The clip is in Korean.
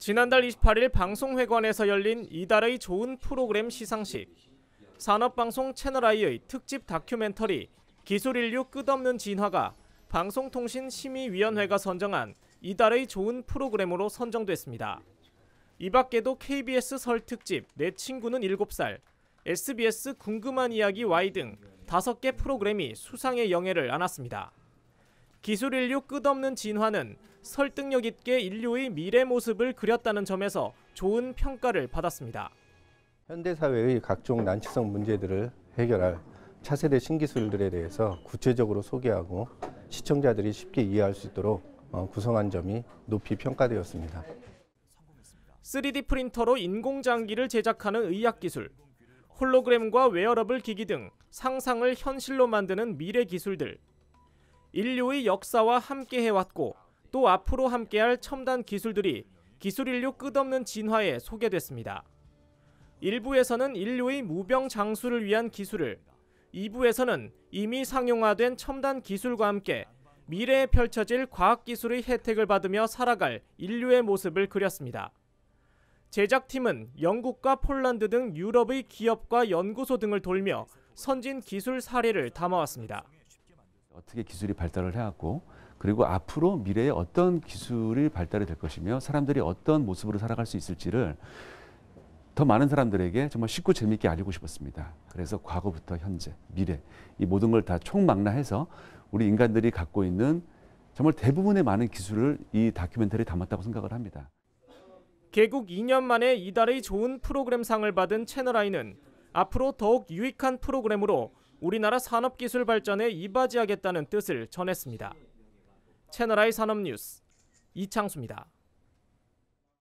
지난달 28일 방송회관에서 열린 이달의 좋은 프로그램 시상식. 산업방송 채널I의 특집 다큐멘터리 기술인류 끝없는 진화가 방송통신심의위원회가 선정한 이달의 좋은 프로그램으로 선정됐습니다. 이 밖에도 KBS 설 특집 내 친구는 7살, SBS 궁금한 이야기 Y 등 5개 프로그램이 수상의 영예를 안았습니다. 기술인류 끝없는 진화는 설득력 있게 인류의 미래 모습을 그렸다는 점에서 좋은 평가를 받았습니다. 현대사회의 각종 난치성 문제들을 해결할 차세대 신기술들에 대해서 구체적으로 소개하고 시청자들이 쉽게 이해할 수 있도록 어, 구성한 점이 높이 평가되었습니다. 3D 프린터로 인공장기를 제작하는 의학기술, 홀로그램과 웨어러블 기기 등 상상을 현실로 만드는 미래 기술들, 인류의 역사와 함께 해왔고 또 앞으로 함께할 첨단 기술들이 기술 인류 끝없는 진화에 소개됐습니다. 1부에서는 인류의 무병 장수를 위한 기술을 2부에서는 이미 상용화된 첨단 기술과 함께 미래에 펼쳐질 과학기술의 혜택을 받으며 살아갈 인류의 모습을 그렸습니다. 제작팀은 영국과 폴란드 등 유럽의 기업과 연구소 등을 돌며 선진 기술 사례를 담아왔습니다. 어떻게 기술이 발달을 해왔고 그리고 앞으로 미래에 어떤 기술이 발달이 될 것이며 사람들이 어떤 모습으로 살아갈 수 있을지를 더 많은 사람들에게 정말 쉽고 재미있게 알리고 싶었습니다. 그래서 과거부터 현재, 미래 이 모든 걸 다 총망라해서 우리 인간들이 갖고 있는 정말 대부분의 많은 기술을 이 다큐멘터리에 담았다고 생각을 합니다. 개국 2년 만에 이달의 좋은 프로그램상을 받은 채널아이는 앞으로 더욱 유익한 프로그램으로 우리나라 산업기술 발전에 이바지하겠다는 뜻을 전했습니다. 채널I 산업뉴스 이창수입니다.